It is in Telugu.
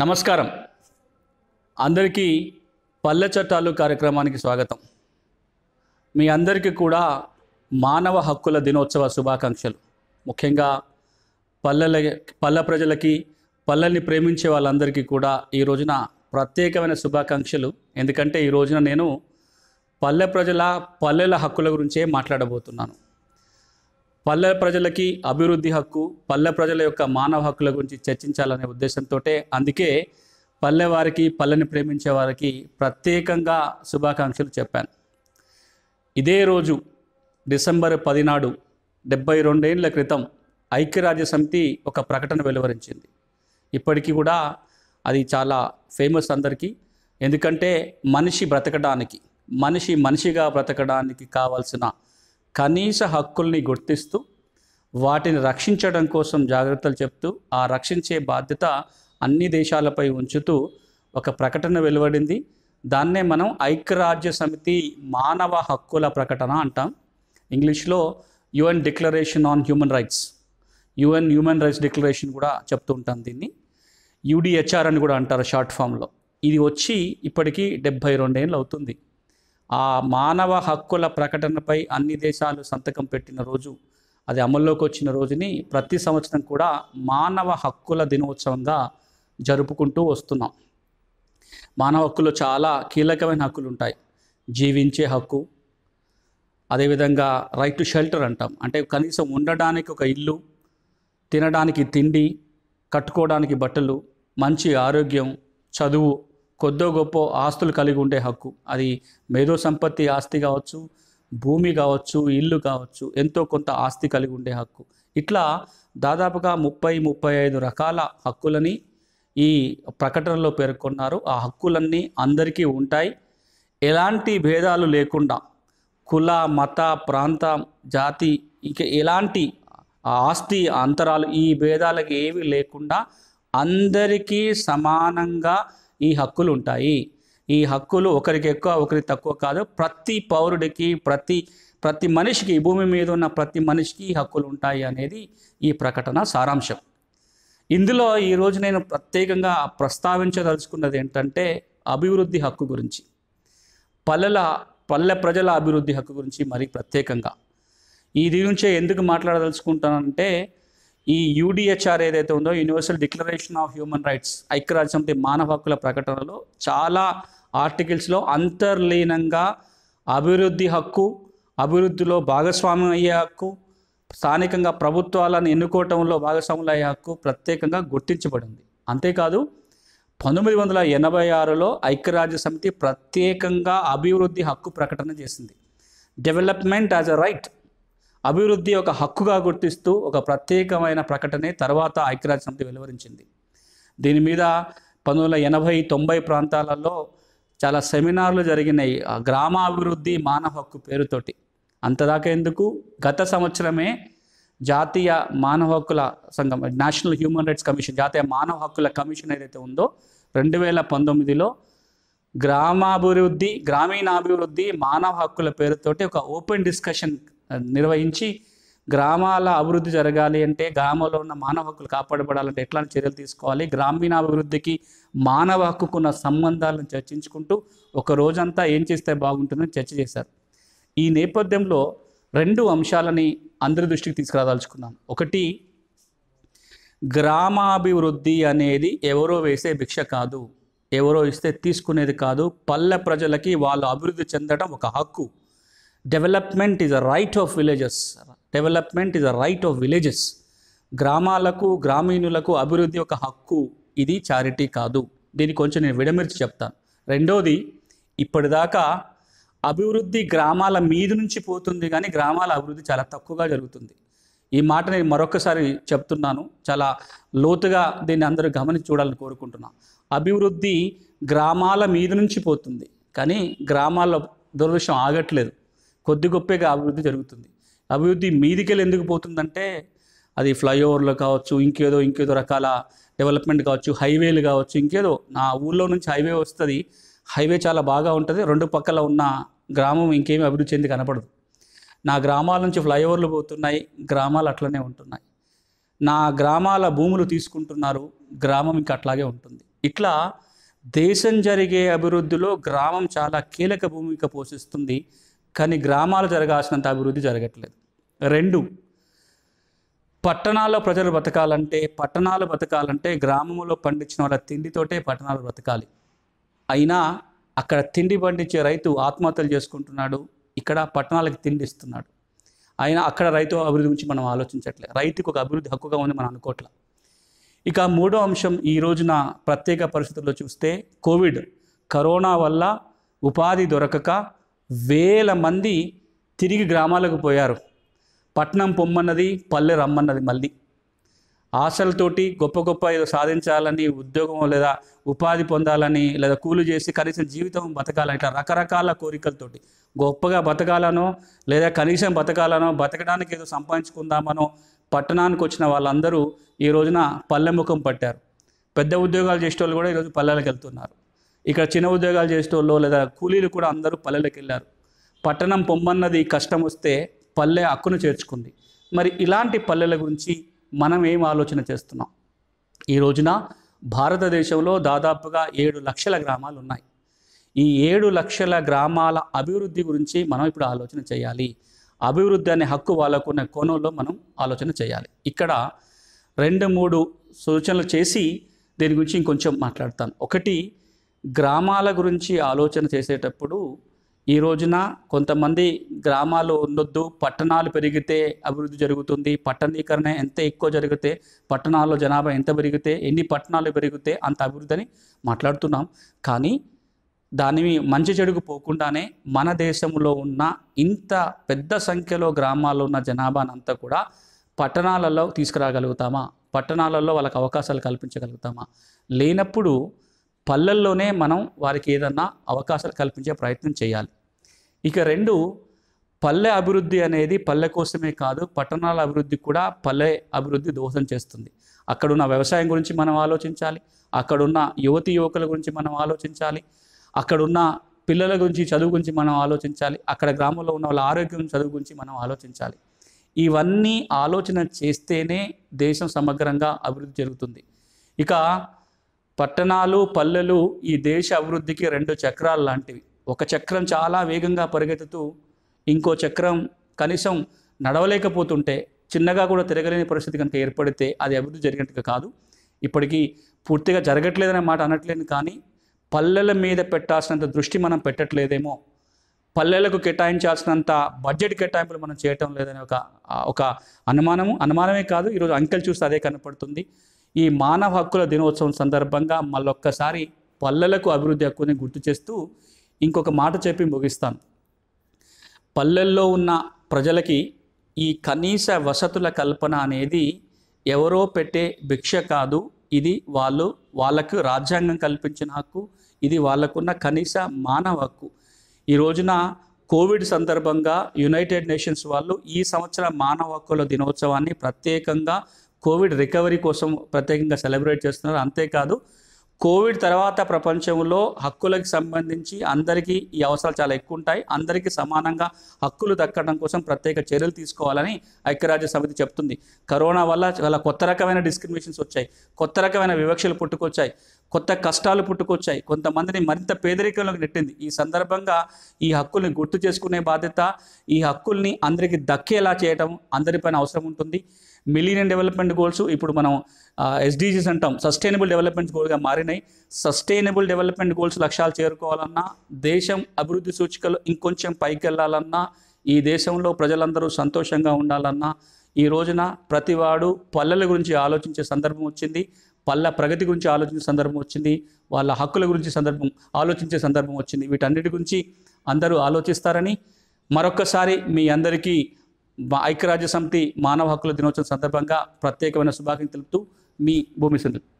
నమస్కారం అందరికీ పల్లె చట్టాలు కార్యక్రమానికి స్వాగతం మీ అందరికీ కూడా మానవ హక్కుల దినోత్సవ శుభాకాంక్షలు ముఖ్యంగా పల్లెల పల్లె ప్రజలకి పల్లెల్ని ప్రేమించే వాళ్ళందరికీ కూడా ఈ రోజున ప్రత్యేకమైన శుభాకాంక్షలు ఎందుకంటే ఈ రోజున నేను పల్లె ప్రజల పల్లెల హక్కుల గురించే మాట్లాడబోతున్నాను పల్లె ప్రజలకి అభివృద్ధి హక్కు పల్లె ప్రజల యొక్క మానవ హక్కుల గురించి చర్చించాలనే ఉద్దేశంతో అందుకే పల్లె వారికి పల్లెని ప్రేమించే వారికి ప్రత్యేకంగా శుభాకాంక్షలు చెప్పాను ఇదే రోజు డిసెంబర్ పదినాడు డెబ్బై రెండేళ్ల క్రితం ఐక్యరాజ్య సమితి ఒక ప్రకటన వెలువరించింది ఇప్పటికీ కూడా అది చాలా ఫేమస్ అందరికీ ఎందుకంటే మనిషి బ్రతకడానికి మనిషి మనిషిగా బ్రతకడానికి కావాల్సిన కనీస హక్కుల్ని గుర్తిస్తూ వాటిని రక్షించడం కోసం జాగ్రత్తలు చెప్తూ ఆ రక్షించే బాధ్యత అన్ని దేశాలపై ఉంచుతూ ఒక ప్రకటన వెలువడింది దాన్నే మనం ఐక్యరాజ్య సమితి మానవ హక్కుల ప్రకటన అంటాం ఇంగ్లీష్లో UN declaration on human rights UN human rights declaration కూడా చెప్తూ ఉంటాం దీన్ని యూడిహెచ్ఆర్ అని కూడా అంటారు షార్ట్ ఫామ్లో ఇది వచ్చి ఇప్పటికీ డెబ్భై రెండేళ్ళు అవుతుంది ఆ మానవ హక్కుల ప్రకటనపై అన్ని దేశాలు సంతకం పెట్టిన రోజు అది అమల్లోకి వచ్చిన రోజుని ప్రతి సంవత్సరం కూడా మానవ హక్కుల దినోత్సవంగా జరుపుకుంటూ వస్తున్నాం మానవ హక్కులు చాలా కీలకమైన హక్కులు ఉంటాయి జీవించే హక్కు అదేవిధంగా రైట్ టు షెల్టర్ అంటాం అంటే కనీసం ఉండడానికి ఒక ఇల్లు తినడానికి తిండి కట్టుకోవడానికి బట్టలు మంచి ఆరోగ్యం చదువు కొద్దో గొప్ప ఆస్తులు కలిగి ఉండే హక్కు అది మేధో సంపత్తి ఆస్తి కావచ్చు భూమి కావచ్చు ఇల్లు కావచ్చు ఎంతో కొంత ఆస్తి కలిగి ఉండే హక్కు ఇట్లా దాదాపుగా ముప్పై ముప్పై ఐదు రకాల హక్కులని ఈ ప్రకటనలో పేర్కొన్నారు ఆ హక్కులన్నీ అందరికీ ఉంటాయి ఎలాంటి భేదాలు లేకుండా కుల మత ప్రాంతం జాతి ఇక ఎలాంటి ఆస్తి అంతరాలు ఈ భేదాలకు ఏవి లేకుండా అందరికీ సమానంగా ఈ హక్కులు ఉంటాయి ఈ హక్కులు ఒకరికి ఎక్కువ ఒకరికి తక్కువ కాదు ప్రతి పౌరుడికి ప్రతి ప్రతి మనిషికి భూమి మీద ఉన్న ప్రతి మనిషికి హక్కులు ఉంటాయి అనేది ఈ ప్రకటన సారాంశం ఇందులో ఈరోజు నేను ప్రత్యేకంగా ప్రస్తావించదలుచుకున్నది ఏంటంటే అభివృద్ధి హక్కు గురించి పల్లెల పల్లె ప్రజల అభివృద్ధి హక్కు గురించి మరి ప్రత్యేకంగా ఈ నుంచే ఎందుకు మాట్లాడదలుచుకుంటానంటే ఈ యూడిహెచ్ఆర్ ఏదైతే ఉందో universal declaration of human rights ఐక్యరాజ్యసమితి మానవ హక్కుల ప్రకటనలో చాలా ఆర్టికల్స్లో అంతర్లీనంగా అభివృద్ధి హక్కు అభివృద్ధిలో భాగస్వామ్యం అయ్యే హక్కు స్థానికంగా ప్రభుత్వాలను ఎన్నుకోవటంలో భాగస్వాములు అయ్యే హక్కు ప్రత్యేకంగా గుర్తించబడింది అంతేకాదు పంతొమ్మిది వందల ఎనభై ఆరులో ఐక్యరాజ్య సమితి ప్రత్యేకంగా అభివృద్ధి హక్కు ప్రకటన చేసింది డెవలప్మెంట్ యాజ్ అ రైట్ అభివృద్ధి ఒక హక్కుగా గుర్తిస్తూ ఒక ప్రత్యేకమైన ప్రకటనే తర్వాత ఐక్యరాజ్య సమితి వెలువరించింది దీని మీద పంతొమ్మిది వందల ఎనభై తొంభై ప్రాంతాలలో చాలా సెమినార్లు జరిగినాయి గ్రామాభివృద్ధి మానవ హక్కు పేరుతోటి అంతదాకా ఎందుకు గత సంవత్సరమే జాతీయ మానవ హక్కుల సంఘం నేషనల్ హ్యూమన్ రైట్స్ కమిషన్ జాతీయ మానవ హక్కుల కమిషన్ ఏదైతే ఉందో రెండు వేల పంతొమ్మిదిలో గ్రామాభివృద్ధి గ్రామీణాభివృద్ధి మానవ హక్కుల పేరుతోటి ఒక ఓపెన్ డిస్కషన్ నిర్వహించి గ్రామాల అభివృద్ధి జరగాలి అంటే గ్రామంలో ఉన్న మానవ హక్కులు కాపాడబడాలంటే ఎట్లాంటి చర్యలు తీసుకోవాలి గ్రామీణాభివృద్ధికి మానవ హక్కుకున్న సంబంధాలను చర్చించుకుంటూ ఒక రోజంతా ఏం చేస్తే బాగుంటుందని చర్చ చేశారు ఈ నేపథ్యంలో రెండు అంశాలని అందరి దృష్టికి తీసుకురాదాల్చుకున్నాను ఒకటి గ్రామాభివృద్ధి అనేది ఎవరో వేసే భిక్ష కాదు ఎవరో ఇస్తే తీసుకునేది కాదు పల్లె ప్రజలకి వాళ్ళు అభివృద్ధి చెందడం ఒక హక్కు development is a right of villages development is a right of villages గ్రామాలకు గ్రామీణులకు అభివృద్ధి ఒక హక్కు ఇది చారిటీ కాదు దీని కొంచెం నేను విడమిర్చి చెప్తాను రెండోది ఇప్పటిదాకా అభివృద్ధి గ్రామాల మీద నుంచి పోతుంది కానీ గ్రామాల అభివృద్ధి చాలా తక్కువగా జరుగుతుంది ఈ మాట నేను మరొకసారి చెప్తున్నాను చాలా లోతుగా దీన్ని అందరూ గమనించి చూడాలని కోరుకుంటున్నాను అభివృద్ధి గ్రామాల మీద నుంచి పోతుంది కానీ గ్రామాల దురదృష్టం ఆగట్లేదు కొద్ది గొప్పగా అభివృద్ధి జరుగుతుంది అభివృద్ధి మీదికెళ్ళి ఎందుకు పోతుందంటే అది ఫ్లైఓవర్లు కావచ్చు ఇంకేదో ఇంకేదో రకాల డెవలప్మెంట్ కావచ్చు హైవేలు కావచ్చు ఇంకేదో నా ఊళ్ళో నుంచి హైవే వస్తుంది హైవే చాలా బాగా ఉంటుంది రెండు పక్కల ఉన్న గ్రామం ఇంకేమీ అభివృద్ధి చెంది కనపడదు నా గ్రామాల నుంచి ఫ్లైఓవర్లు పోతున్నాయి గ్రామాలు అట్లనే ఉంటున్నాయి నా గ్రామాల భూములు తీసుకుంటున్నారు గ్రామం ఇంకా అట్లాగే ఉంటుంది ఇట్లా దేశం జరిగే అభివృద్ధిలో గ్రామం చాలా కీలక భూమిక పోషిస్తుంది కానీ గ్రామాలు జరగాల్సినంత అభివృద్ధి జరగట్లేదు రెండు పట్టణాల్లో ప్రజలు బతకాలంటే పట్టణాలు బతకాలంటే గ్రామంలో పండించిన వాళ్ళ తిండితోటే పట్టణాలు బ్రతకాలి అయినా అక్కడ తిండి పండించే రైతు ఆత్మహత్యలు చేసుకుంటున్నాడు ఇక్కడ పట్టణాలకు తిండి ఇస్తున్నాడు అయినా అక్కడ రైతు అభివృద్ధి గురించి మనం ఆలోచించట్లేదు రైతుకు ఒక అభివృద్ధి హక్కుగా ఉంది మనం అనుకోవట్ల ఇక మూడో అంశం ఈ రోజున ప్రత్యేక పరిస్థితుల్లో చూస్తే కోవిడ్ కరోనా వల్ల ఉపాధి దొరకక వేల మంది తిరిగి గ్రామాలకు పోయారు పట్నం పొమ్మన్నది పల్లె రమ్మన్నది మళ్ళీ ఆశలతోటి గొప్ప గొప్ప ఏదో సాధించాలని ఉద్యోగం లేదా ఉపాధి పొందాలని లేదా కూలి చేసి కనీసం జీవితం బతకాలని ఇట్లా రకరకాల కోరికలతోటి గొప్పగా బతకాలనో లేదా కనీసం బతకాలనో బతకడానికి ఏదో సంపాదించుకుందామనో పట్టణానికి వచ్చిన వాళ్ళందరూ ఈ రోజున పల్లెముఖం పట్టారు పెద్ద ఉద్యోగాలు వాళ్ళు కూడా ఈరోజు పల్లెలకు వెళ్తున్నారు ఇక్కడ చిన్న ఉద్యోగాలు చేసేటోళ్ళు లేదా కూలీలు కూడా అందరూ పల్లెలకు వెళ్ళారు పట్టణం పొమ్మన్నది కష్టం వస్తే పల్లె అక్కును చేర్చుకుంది మరి ఇలాంటి పల్లెల గురించి మనం ఏం ఆలోచన చేస్తున్నాం ఈ రోజున భారతదేశంలో దాదాపుగా ఏడు లక్షల గ్రామాలు ఉన్నాయి ఈ ఏడు లక్షల గ్రామాల అభివృద్ధి గురించి మనం ఇప్పుడు ఆలోచన చేయాలి అభివృద్ధి అనే హక్కు వాళ్ళకున్న కోణంలో మనం ఆలోచన చేయాలి ఇక్కడ రెండు మూడు సూచనలు చేసి దీని గురించి ఇంకొంచెం మాట్లాడతాను ఒకటి గ్రామాల గురించి ఆలోచన చేసేటప్పుడు ఈ రోజున కొంతమంది గ్రామాలు ఉండొద్దు పట్టణాలు పెరిగితే అభివృద్ధి జరుగుతుంది పట్టణీకరణ ఎంత ఎక్కువ జరిగితే పట్టణాల్లో జనాభా ఎంత పెరిగితే ఎన్ని పట్టణాలు పెరిగితే అంత అభివృద్ధి అని మాట్లాడుతున్నాం కానీ దానివి మంచి చెడుకు పోకుండానే మన దేశంలో ఉన్న ఇంత పెద్ద సంఖ్యలో గ్రామాల్లో ఉన్న జనాభానంతా కూడా పట్టణాలలో తీసుకురాగలుగుతామా పట్టణాలలో వాళ్ళకి అవకాశాలు కల్పించగలుగుతామా లేనప్పుడు పల్లెల్లోనే మనం వారికి ఏదన్నా అవకాశాలు కల్పించే ప్రయత్నం చేయాలి ఇక రెండు పల్లె అభివృద్ధి అనేది పల్లె కోసమే కాదు పట్టణాల అభివృద్ధి కూడా పల్లె అభివృద్ధి దోహదం చేస్తుంది అక్కడున్న వ్యవసాయం గురించి మనం ఆలోచించాలి అక్కడున్న యువతి యువకుల గురించి మనం ఆలోచించాలి అక్కడున్న పిల్లల గురించి చదువు గురించి మనం ఆలోచించాలి అక్కడ గ్రామంలో ఉన్న వాళ్ళ ఆరోగ్యం చదువు గురించి మనం ఆలోచించాలి ఇవన్నీ ఆలోచన చేస్తేనే దేశం సమగ్రంగా అభివృద్ధి జరుగుతుంది ఇక పట్టణాలు పల్లెలు ఈ దేశ అభివృద్ధికి రెండు చక్రాలు లాంటివి ఒక చక్రం చాలా వేగంగా పరిగెత్తుతూ ఇంకో చక్రం కనీసం నడవలేకపోతుంటే చిన్నగా కూడా తిరగలేని పరిస్థితి కనుక ఏర్పడితే అది అభివృద్ధి జరిగినట్టుగా కాదు ఇప్పటికీ పూర్తిగా జరగట్లేదనే మాట అనట్లేదు కానీ పల్లెల మీద పెట్టాల్సినంత దృష్టి మనం పెట్టట్లేదేమో పల్లెలకు కేటాయించాల్సినంత బడ్జెట్ కేటాయింపులు మనం చేయటం లేదనే ఒక ఒక అనుమానము అనుమానమే కాదు ఈరోజు అంకెలు చూస్తే అదే కనపడుతుంది ఈ మానవ హక్కుల దినోత్సవం సందర్భంగా మళ్ళొక్కసారి పల్లెలకు అభివృద్ధి హక్కుని గుర్తు చేస్తూ ఇంకొక మాట చెప్పి ముగిస్తాను పల్లెల్లో ఉన్న ప్రజలకి ఈ కనీస వసతుల కల్పన అనేది ఎవరో పెట్టే భిక్ష కాదు ఇది వాళ్ళు వాళ్ళకు రాజ్యాంగం కల్పించిన హక్కు ఇది వాళ్ళకున్న కనీస మానవ హక్కు ఈ రోజున కోవిడ్ సందర్భంగా యునైటెడ్ నేషన్స్ వాళ్ళు ఈ సంవత్సరం మానవ హక్కుల దినోత్సవాన్ని ప్రత్యేకంగా కోవిడ్ రికవరీ కోసం ప్రత్యేకంగా సెలబ్రేట్ చేస్తున్నారు అంతేకాదు కోవిడ్ తర్వాత ప్రపంచంలో హక్కులకు సంబంధించి అందరికీ ఈ అవసరాలు చాలా ఎక్కువ ఉంటాయి అందరికీ సమానంగా హక్కులు దక్కడం కోసం ప్రత్యేక చర్యలు తీసుకోవాలని ఐక్యరాజ్య సమితి చెప్తుంది కరోనా వల్ల చాలా కొత్త రకమైన డిస్క్రిమినేషన్స్ వచ్చాయి కొత్త రకమైన వివక్షలు పుట్టుకొచ్చాయి కొత్త కష్టాలు పుట్టుకొచ్చాయి కొంతమందిని మరింత పేదరికంలోకి నెట్టింది ఈ సందర్భంగా ఈ హక్కుల్ని గుర్తు చేసుకునే బాధ్యత ఈ హక్కుల్ని అందరికీ దక్కేలా చేయటం అందరిపైన అవసరం ఉంటుంది మిలీనియం డెవలప్మెంట్ గోల్స్ ఇప్పుడు మనం ఎస్డీజీస్ అంటాం సస్టైనబుల్ డెవలప్మెంట్ గోల్గా మారినాయి సస్టైనబుల్ డెవలప్మెంట్ గోల్స్ లక్ష్యాలు చేరుకోవాలన్నా దేశం అభివృద్ధి సూచికలు ఇంకొంచెం పైకి వెళ్ళాలన్నా ఈ దేశంలో ప్రజలందరూ సంతోషంగా ఉండాలన్నా ఈ రోజున ప్రతివాడు పల్లెల గురించి ఆలోచించే సందర్భం వచ్చింది పల్ల ప్రగతి గురించి ఆలోచించే సందర్భం వచ్చింది వాళ్ళ హక్కుల గురించి సందర్భం ఆలోచించే సందర్భం వచ్చింది వీటన్నిటి గురించి అందరూ ఆలోచిస్తారని మరొక్కసారి మీ అందరికీ ఐక్యరాజ్య సమితి మానవ హక్కుల దినోత్సవం సందర్భంగా ప్రత్యేకమైన శుభాకాంక్షలు తెలుపుతూ మీ భూమి సింధు